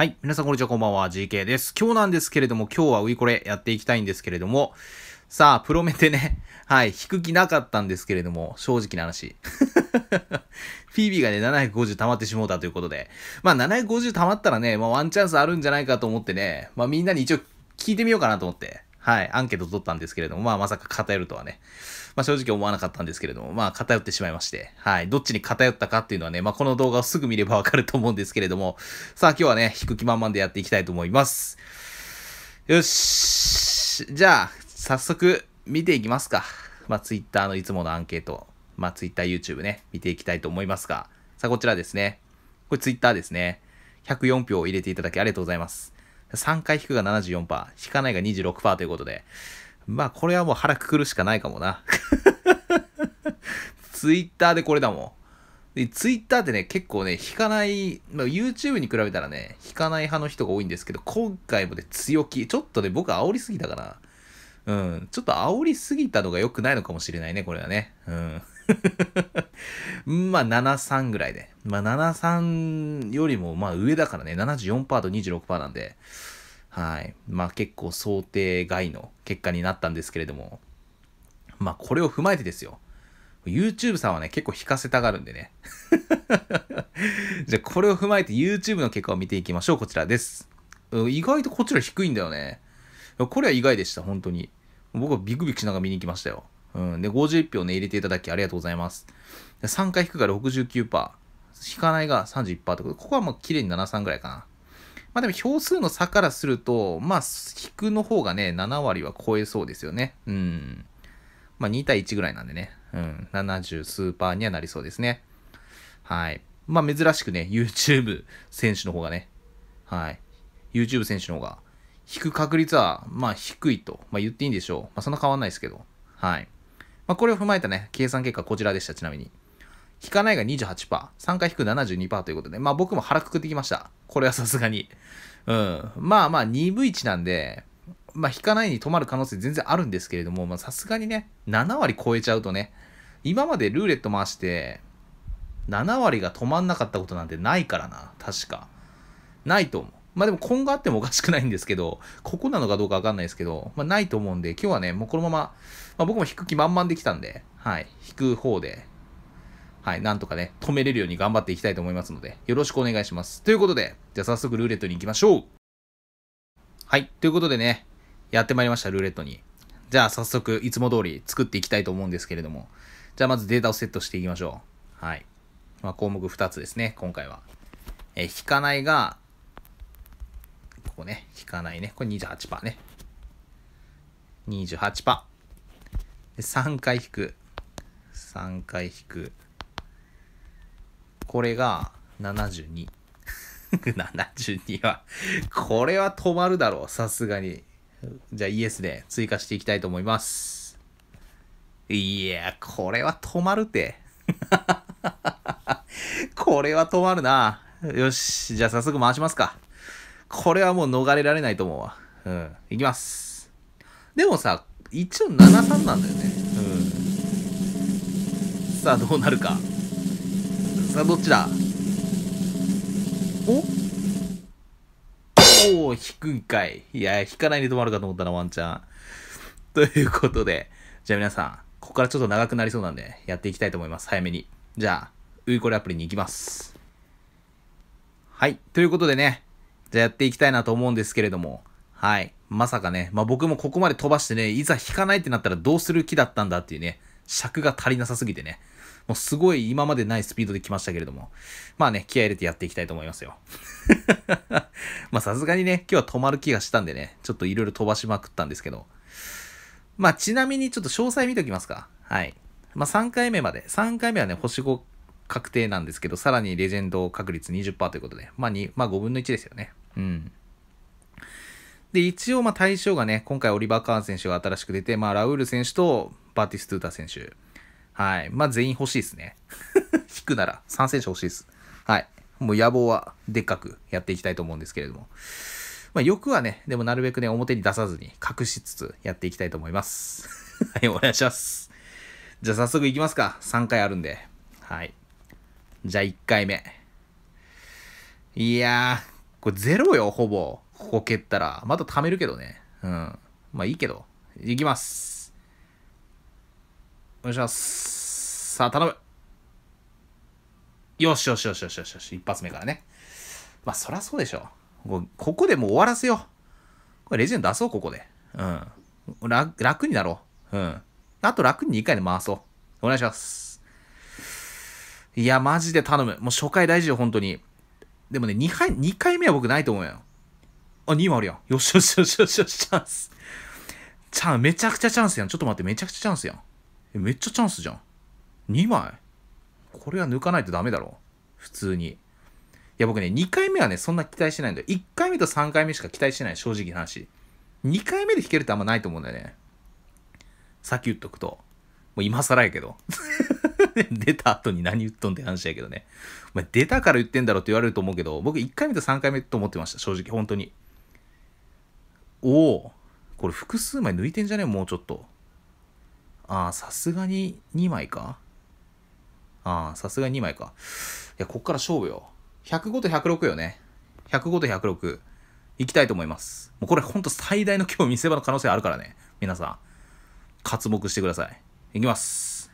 はい。皆さん、こんにちは。こんばんは。GK です。今日なんですけれども、今日はウイコレやっていきたいんですけれども、さあ、プロメテね。はい。引く気なかったんですけれども、正直な話。フィービーがね、750溜まってしもうたということで。まあ、750溜まったらね、まあ、ワンチャンスあるんじゃないかと思ってね、まあ、みんなに一応聞いてみようかなと思って、はい。アンケート取ったんですけれども、まあ、まさか偏るとはね。まあ、正直思わなかったんですけれども、まあ、偏ってしまいまして、はい。どっちに偏ったかっていうのはね、まあ、この動画をすぐ見ればわかると思うんですけれども、さあ、今日はね、引く気満々でやっていきたいと思います。よし。じゃあ、早速、見ていきますか。まあ、Twitter のいつものアンケート、まあ、Twitter、YouTube ね、見ていきたいと思いますが、さあ、こちらですね。これ Twitter ですね。104票を入れていただきありがとうございます。3回引くが74%、引かないが26%ということで、まあこれはもう腹くくるしかないかもな。ツイッターでこれだもん。で、ツイッターってね、結構ね、引かない、まあ、YouTube に比べたらね、引かない派の人が多いんですけど、今回もね、強気。ちょっとね、僕煽りすぎたかな。うん。ちょっと煽りすぎたのが良くないのかもしれないね、これはね。うん。まあ、73ぐらいで。まあ、73よりも、まあ、上だからね、74%と26%なんで。はい。まあ結構想定外の結果になったんですけれども、まあこれを踏まえてですよ。YouTube さんはね、結構引かせたがるんでね。じゃあこれを踏まえて YouTube の結果を見ていきましょう。こちらです。意外とこちら低いんだよね。これは意外でした、本当に。僕はビクビクしながら見に行きましたよ。うん。で、51票ね、入れていただきありがとうございます。3回引くが69%、引かないが31%ってことで、ここはもう綺麗に73ぐらいかな。まあでも票数の差からすると、まあ、引くの方がね、7割は超えそうですよね。うん。まあ2対1ぐらいなんでね。うん。70数パーにはなりそうですね。はい。まあ珍しくね、YouTube 選手の方がね、はい。YouTube 選手の方が、引く確率は、まあ低いと、まあ、言っていいんでしょう。まあそんな変わんないですけど。はい。まあこれを踏まえたね、計算結果こちらでした、ちなみに。引かないが28%、3回引く72%ということで、まあ僕も腹くくってきました。これはさすがに。うん。まあまあ 2V1 なんで、まあ引かないに止まる可能性全然あるんですけれども、まあさすがにね、7割超えちゃうとね、今までルーレット回して、7割が止まんなかったことなんてないからな、確か。ないと思う。まあでも今後あってもおかしくないんですけど、ここなのかどうかわかんないですけど、まあないと思うんで、今日はね、もうこのまま、まあ、僕も引く気満々できたんで、はい、引く方ではい、なんとかね、止めれるように頑張っていきたいと思いますので、よろしくお願いします。ということで、じゃあ早速ルーレットに行きましょうはい、ということでね、やってまいりました、ルーレットに。じゃあ早速、いつも通り作っていきたいと思うんですけれども、じゃあまずデータをセットしていきましょう。はい。まあ、項目2つですね、今回は。え引かないが、ここね、引かないね。これ28%ね。28%。で、3回引く。3回引く。これが72。72 はこれは止まるだろう、さすがに。じゃあイエスで追加していきたいと思います。いや、これは止まるて。これは止まるな。よし、じゃあ早速回しますか。これはもう逃れられないと思うわ。うん、いきます。でもさ、一応73なんだよね。うん。さあ、どうなるか。さあ、どっちだおお引くんかい。いや、引かないで止まるかと思ったな、ワンチャン。ということで、じゃあ皆さん、ここからちょっと長くなりそうなんで、やっていきたいと思います。早めに。じゃあ、ウイコレアプリに行きます。はい。ということでね、じゃあやっていきたいなと思うんですけれども、はい。まさかね、まあ、僕もここまで飛ばしてね、いざ引かないってなったらどうする気だったんだっていうね、尺が足りなさすぎてね。もうすごい今までないスピードで来ましたけれども、まあね、気合入れてやっていきたいと思いますよ。まあさすがにね、今日は止まる気がしたんでね、ちょっといろいろ飛ばしまくったんですけど、まあちなみにちょっと詳細見ておきますか。はい。まあ3回目まで、3回目はね、星5確定なんですけど、さらにレジェンド確率20%ということで、まあ2、まあ5分の1ですよね。うん。で、一応、まあ、対象がね、今回オリバー・カーン選手が新しく出て、まあ、ラウール選手とバーティス・トゥータ選手。はい。まあ、全員欲しいですね。引くなら参戦者欲しいです。はい。もう野望はでっかくやっていきたいと思うんですけれども。まあ、欲はね、でもなるべくね、表に出さずに隠しつつやっていきたいと思います。はい、お願いします。じゃあ早速いきますか。3回あるんで。はい。じゃあ1回目。いやー、これゼロよ、ほぼ。ここ蹴ったら。また貯めるけどね。うん。まあいいけど。いきます。お願いします。さあ、頼む。よしよしよしよしよしよし。一発目からね。まあ、そりゃそうでしょう。ここでもう終わらせよう。これレジェンド出そう、ここで。うん。楽になろう。うん。あと楽に2回で回そう。お願いします。いや、マジで頼む。もう初回大事よ、本当に。でもね、2回、2回目は僕ないと思うよ。あ、2もあるやん。よしよしよしよしよし、チャンス。ャンス、めちゃくちゃチャンスやん。ちょっと待って、めちゃくちゃチャンスやん。え、めっちゃチャンスじゃん。2枚。これは抜かないとダメだろ。普通に。いや、僕ね、2回目はね、そんな期待してないんだよ。1回目と3回目しか期待してない、正直な話。2回目で弾けるってあんまないと思うんだよね。先言っとくと。もう今更やけど。出た後に何言っとんって話やけどね。お前出たから言ってんだろって言われると思うけど、僕1回目と3回目と思ってました、正直、本当に。おお、これ複数枚抜いてんじゃねもうちょっと。ああ、さすがに2枚かああ、さすがに2枚か。いや、こっから勝負よ。105と106よね。105と106。いきたいと思います。もうこれほんと最大の今日見せ場の可能性あるからね。皆さん。活目してください。いきます。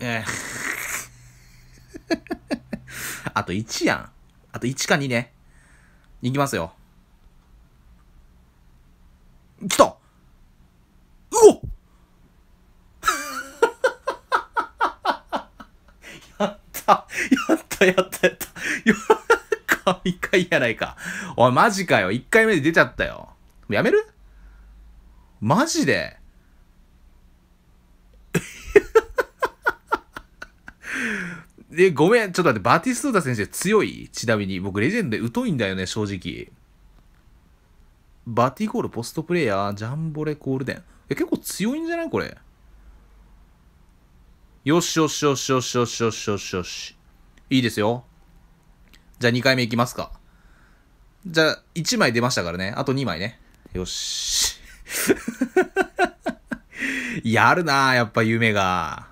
えー あと1やん。あと1か2ね。いきますよ。いいやないか。おい、マジかよ。1回目で出ちゃったよ。やめるマジで で、ごめん。ちょっと待って、バティストータ選手強いちなみに。僕、レジェンドで疎いんだよね、正直。バティゴール、ポストプレイヤー、ジャンボレ、コールデン。え、結構強いんじゃないこれ。よしよしよしよしよしよしよしよし。いいですよ。じゃあ2回目いきますか。じゃあ、1枚出ましたからね。あと2枚ね。よし。やるなやっぱ夢が。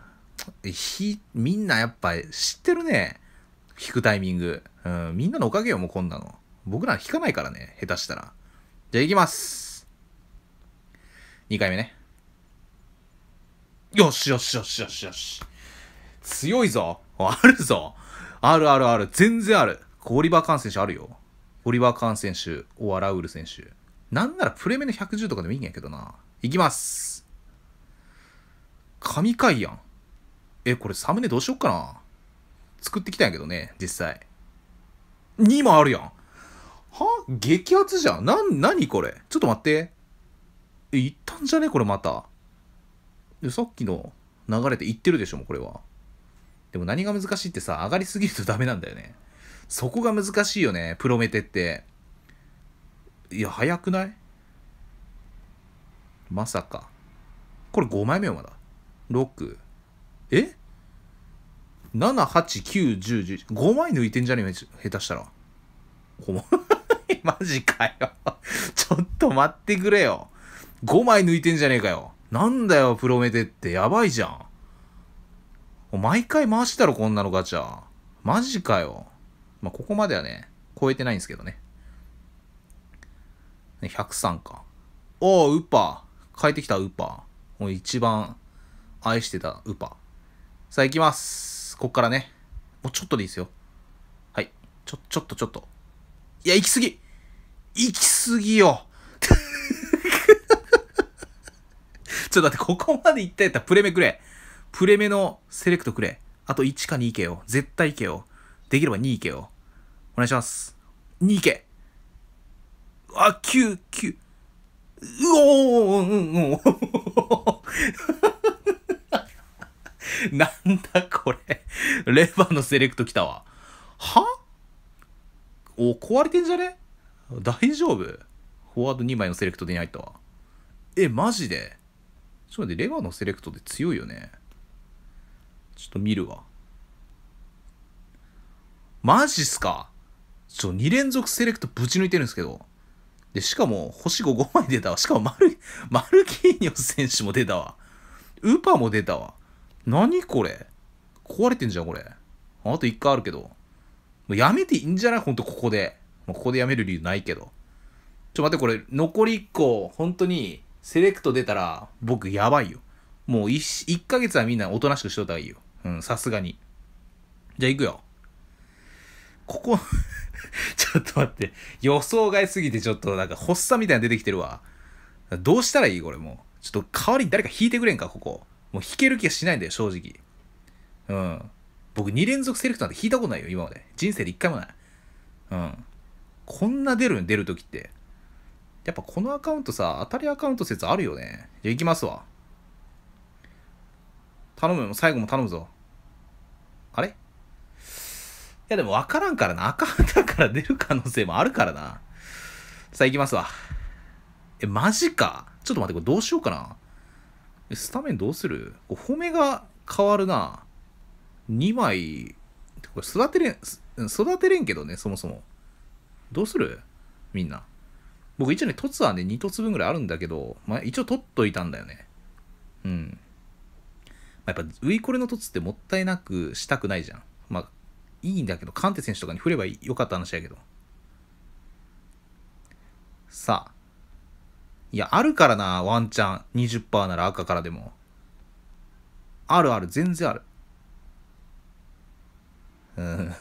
ひ、みんなやっぱ知ってるね。弾くタイミング。うん、みんなのおかげよ、もうこんなの。僕ら弾かないからね、下手したら。じゃあ行きます。2回目ね。よしよしよしよしよし。強いぞ。あるぞ。あるあるある。全然ある。氷場感染者あるよ。オリバー・カーン選手、オア・ラウール選手。なんならプレメの110とかでもいいんやけどな。いきます。神回やん。え、これサムネどうしよっかな。作ってきたんやけどね、実際。2もあるやん。は激アツじゃん。な、なにこれ。ちょっと待って。え、いったんじゃねこれまた。で、さっきの流れていってるでしょ、もうこれは。でも何が難しいってさ、上がりすぎるとダメなんだよね。そこが難しいよね、プロメテって。いや、早くないまさか。これ5枚目よ、まだ。6。え ?7、8、9、10、11。5枚抜いてんじゃねえ下手したら。こも マジかよちょっと待ってくれよ。5枚抜いてんじゃねえかよ。なんだよ、プロメテって。やばいじゃん。毎回回したろ、こんなのガチャ。マジかよ。まあ、ここまではね、超えてないんですけどね。103か。おお、ウッパー。帰ってきた、ウッパー。もう一番愛してた、ウッパー。さあ、行きます。こっからね。もうちょっとでいいですよ。はい。ちょ、ちょっと、ちょっと。いや、行き過ぎ行き過ぎよ ちょっと待って、ここまで行ったやったらプレメくれ。プレメのセレクトくれ。あと1か2行けよ。絶対行けよ。できれば2けよ。お願いします。2池。あ、9、9。うおー、うん、うん。なんだこれ。レバーのセレクト来たわ。はお、壊れてんじゃね大丈夫フォワード2枚のセレクトでに入ったわ。え、マジでちょっと待って、レバーのセレクトで強いよね。ちょっと見るわ。マジっすかちょ、2連続セレクトぶち抜いてるんですけど。で、しかも、星5、5枚出たわ。しかもマル、マルキーニョス選手も出たわ。ウーパーも出たわ。何これ壊れてんじゃん、これ。あと1回あるけど。もうやめていいんじゃないほんと、ここで。もうここでやめる理由ないけど。ちょ、待って、これ、残り1個、本当に、セレクト出たら、僕、やばいよ。もう1、1ヶ月はみんなおとなしくしといた方がいいよ。うん、さすがに。じゃあ、行くよ。ここ ちょっと待って。予想外すぎてちょっとなんか発作みたいな出てきてるわ。どうしたらいいこれもう。ちょっと代わりに誰か引いてくれんか、ここ。もう引ける気がしないんだよ、正直。うん。僕2連続セレクトなんて引いたことないよ、今まで。人生で1回もない。うん。こんな出る出るときって。やっぱこのアカウントさ、当たりアカウント説あるよね。じゃあ行きますわ。頼むよ、最後も頼むぞ。あれいやでも分からんからな。赤旗から出る可能性もあるからな。さあ行きますわ。え、マジか。ちょっと待って、これどうしようかな。スタメンどうする褒めが変わるな。2枚、これ育てれん、育てれんけどね、そもそも。どうするみんな。僕一応ね、凸はね、2凸分ぐらいあるんだけど、まあ一応取っといたんだよね。うん。まあ、やっぱ、ウイコレの凸ってもったいなくしたくないじゃん。まあ、いいんだけど、カンテ選手とかに振ればよかった話やけど。さあ。いや、あるからな、ワンチャン。20%なら赤からでも。あるある、全然ある。うん。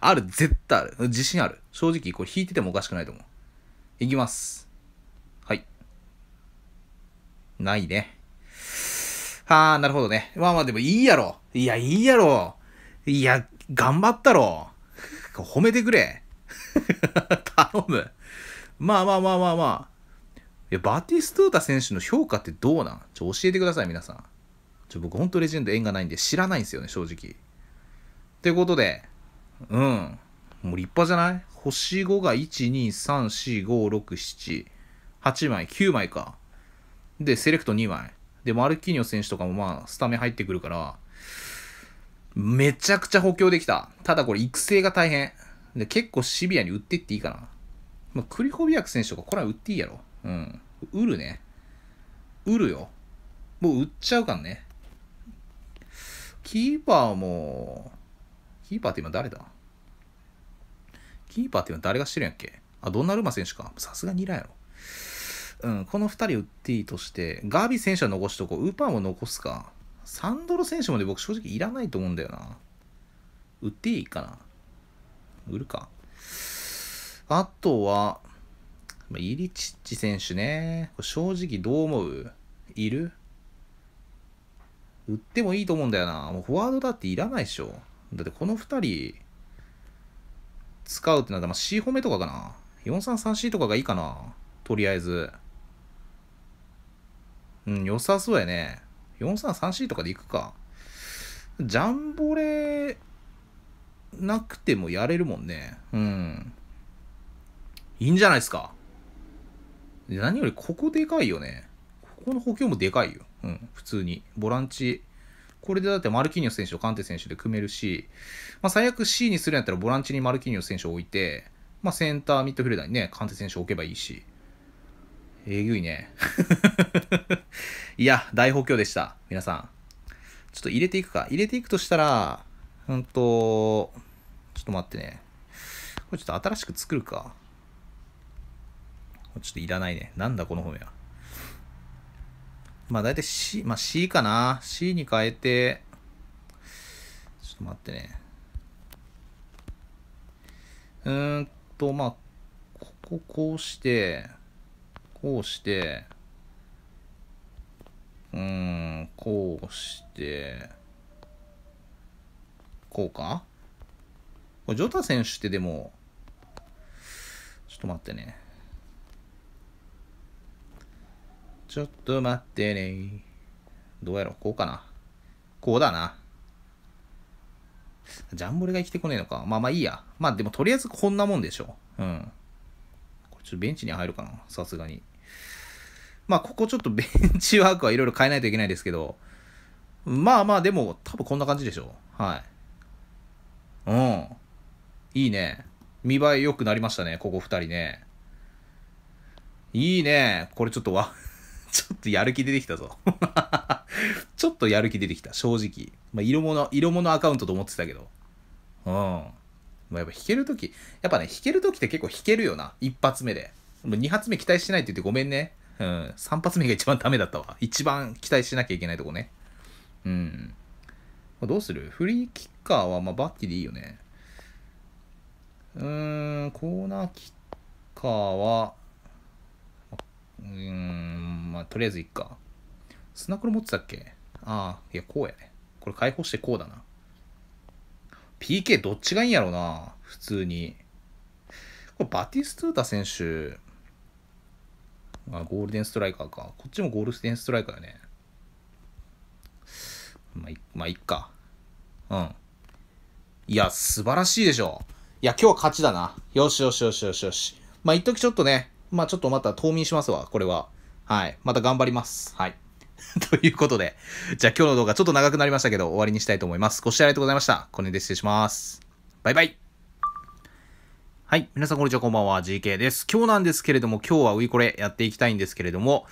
ある、絶対ある。自信ある。正直、これ引いててもおかしくないと思う。いきます。はい。ないね。はあ、なるほどね。まあまあでもいいやろ。いや、いいやろ。いや、頑張ったろ。褒めてくれ。頼む。まあまあまあまあまあ。いや、バティストータ選手の評価ってどうなんちょ、教えてください、皆さん。ちょ、僕、本当レジェンド縁がないんで知らないんですよね、正直。ってことで、うん。もう立派じゃない星5が1、2、3、4、5、6、7、8枚、9枚か。で、セレクト2枚。で、マルキーニョ選手とかもまあ、スタメン入ってくるから、めちゃくちゃ補強できた。ただこれ育成が大変。で、結構シビアに売ってっていいかな。まあ、クリホビアク選手とかこれは売っていいやろ。うん。売るね。売るよ。もう売っちゃうかんね。キーパーも、キーパーって今誰だキーパーって今誰がしてるんやっけあ、ドナルマ選手か。さすがにいらんやろ。うん、この2人売っていいとして、ガービー選手は残しとこう。ウーパーも残すか。サンドロ選手まで僕正直いらないと思うんだよな。売っていいかな。売るか。あとは、イリチッチ選手ね。正直どう思ういる売ってもいいと思うんだよな。もうフォワードだっていらないでしょ。だってこの2人、使うってなったら、まあ、C 褒めとかかな。433C とかがいいかな。とりあえず。うん、良さそうやね。433C とかでいくか。ジャンボレなくてもやれるもんね。うん。いいんじゃないですか。何よりここでかいよね。ここの補強もでかいよ。うん、普通に。ボランチ。これでだってマルキニオス選手とカンテ選手で組めるし、まあ、最悪 C にするんやったらボランチにマルキニオス選手を置いて、まあ、センターミッドフィルダーにね、カンテ選手を置けばいいし、えぐいね。いや、大補強でした。皆さん。ちょっと入れていくか。入れていくとしたら、うんと、ちょっと待ってね。これちょっと新しく作るか。ちょっといらないね。なんだこの本や。まあ大体 C、まあ C かな。C に変えて、ちょっと待ってね。うーんと、まあ、こここうして、こうして、うーん、こうして、こうかこれ、ジョタ選手ってでも、ちょっと待ってね。ちょっと待ってね。どうやろうこうかな。こうだな。ジャンボリが生きてこねえのか。まあまあいいや。まあでもとりあえずこんなもんでしょ。うん。これちょっとベンチに入るかな。さすがに。まあ、ここちょっとベンチワークはいろいろ変えないといけないですけど、まあまあ、でも、多分こんな感じでしょう。はい。うん。いいね。見栄え良くなりましたね、ここ二人ね。いいね。これちょっとわ、ちょっとやる気出てきたぞ。ちょっとやる気出てきた、正直。まあ、色物、色物アカウントと思ってたけど。うん。まあ、やっぱ弾けるとき、やっぱね、弾けるときって結構弾けるよな。一発目で。2発目期待してないって言ってごめんね。うん。3発目が一番ダメだったわ。一番期待しなきゃいけないとこね。うん。どうするフリーキッカーは、まあ、バッティでいいよね。うーん、コーナーキッカーは、うーん、まあ、とりあえずいっか。スナクロ持ってたっけああ、いや、こうやね。これ解放してこうだな。PK どっちがいいんやろうな、普通に。これバティストゥータ選手、あ、ゴールデンストライカーか。こっちもゴールデンストライカーよね。まあ、い、まあ、いっか。うん。いや、素晴らしいでしょ。いや、今日は勝ちだな。よしよしよしよしよし。まあ、一時ちょっとね、まあ、ちょっとまた冬眠しますわ、これは。はい。また頑張ります。はい。ということで、じゃあ今日の動画ちょっと長くなりましたけど、終わりにしたいと思います。ご視聴ありがとうございました。これで失礼します。バイバイ。はい。皆さん、こんにちは。こんばんは。GK です。今日なんですけれども、今日はウィコレやっていきたいんですけれども、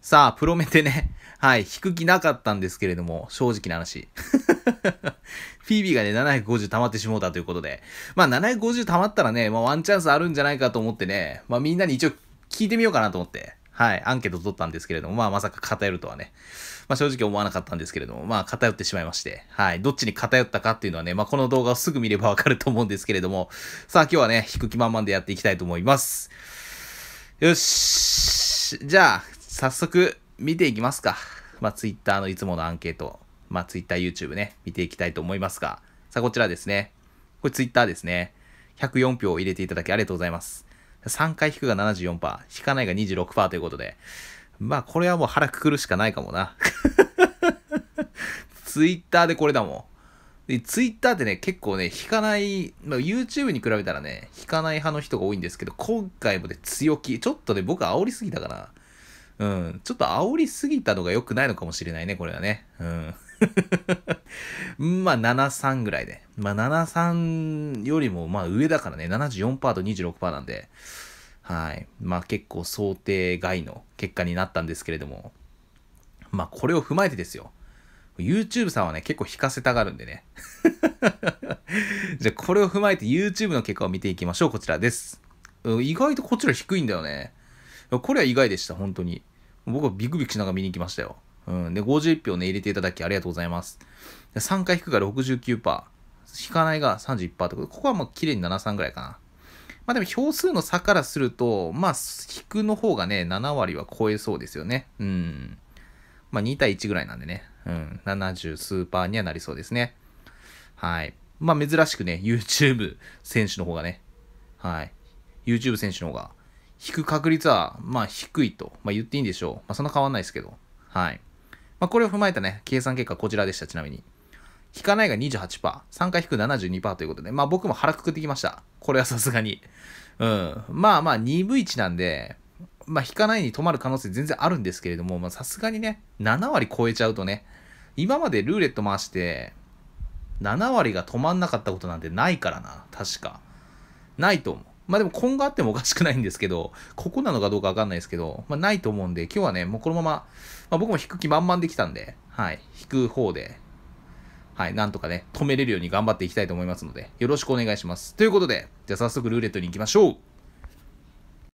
さあ、プロメテね、はい、引く気なかったんですけれども、正直な話。フィービーがね、750溜まってしもうたということで、まあ、750溜まったらね、まあ、ワンチャンスあるんじゃないかと思ってね、まあ、みんなに一応聞いてみようかなと思って、はい、アンケート取ったんですけれども、まあ、まさか偏るとはね。まあ、正直思わなかったんですけれども、まあ、偏ってしまいまして、はい。どっちに偏ったかっていうのはね、まあ、この動画をすぐ見ればわかると思うんですけれども、さあ、今日はね、引く気満々でやっていきたいと思います。よし。じゃあ、早速、見ていきますか。まあ、Twitter のいつものアンケート、まあ、Twitter、YouTube ね、見ていきたいと思いますが、さあ、こちらですね。これ Twitter ですね。104票を入れていただきありがとうございます。3回引くが74%、引かないが26%ということで、まあ、これはもう腹くくるしかないかもな。ツイッターでこれだもん。で、ツイッターってね、結構ね、引かない、まあ、YouTube に比べたらね、引かない派の人が多いんですけど、今回もね、強気。ちょっとね、僕煽りすぎたかな。うん。ちょっと煽りすぎたのが良くないのかもしれないね、これはね。うん。まあ、73ぐらいで。まあ、73よりも、まあ、上だからね、74%と26%なんで。はい。まあ結構想定外の結果になったんですけれども、まあこれを踏まえてですよ。YouTube さんはね、結構引かせたがるんでね。じゃあこれを踏まえて YouTube の結果を見ていきましょう。こちらです。意外とこちら低いんだよね。これは意外でした、本当に。僕はビクビクしながら見に行きましたよ。うん。で、51票ね、入れていただきありがとうございます。3回引くが69%、引かないが31%ってことで、ここはもう綺麗に73ぐらいかな。まあでも票数の差からすると、まあ、引くの方がね、7割は超えそうですよね。うん。まあ2対1ぐらいなんでね、うん、70スーパーにはなりそうですね。はい。まあ珍しくね、YouTube 選手の方がね、はい。YouTube 選手の方が、引く確率は、まあ低いと、まあ言っていいんでしょう。まあそんな変わんないですけど、はい。まあこれを踏まえたね、計算結果こちらでした、ちなみに。引かないが28%、3回引く72%ということで、まあ僕も腹くくってきました。これはさすがに。うん。まあまあ2分1なんで、まあ引かないに止まる可能性全然あるんですけれども、まあさすがにね、7割超えちゃうとね、今までルーレット回して、7割が止まんなかったことなんてないからな、確か。ないと思う。まあでも今後あってもおかしくないんですけど、ここなのかどうかわかんないですけど、まあないと思うんで、今日はね、もうこのまま、まあ、僕も引く気満々できたんで、はい、引く方ではい、なんとかね、止めれるように頑張っていきたいと思いますので、よろしくお願いします。ということで、じゃあ早速ルーレットに行きましょう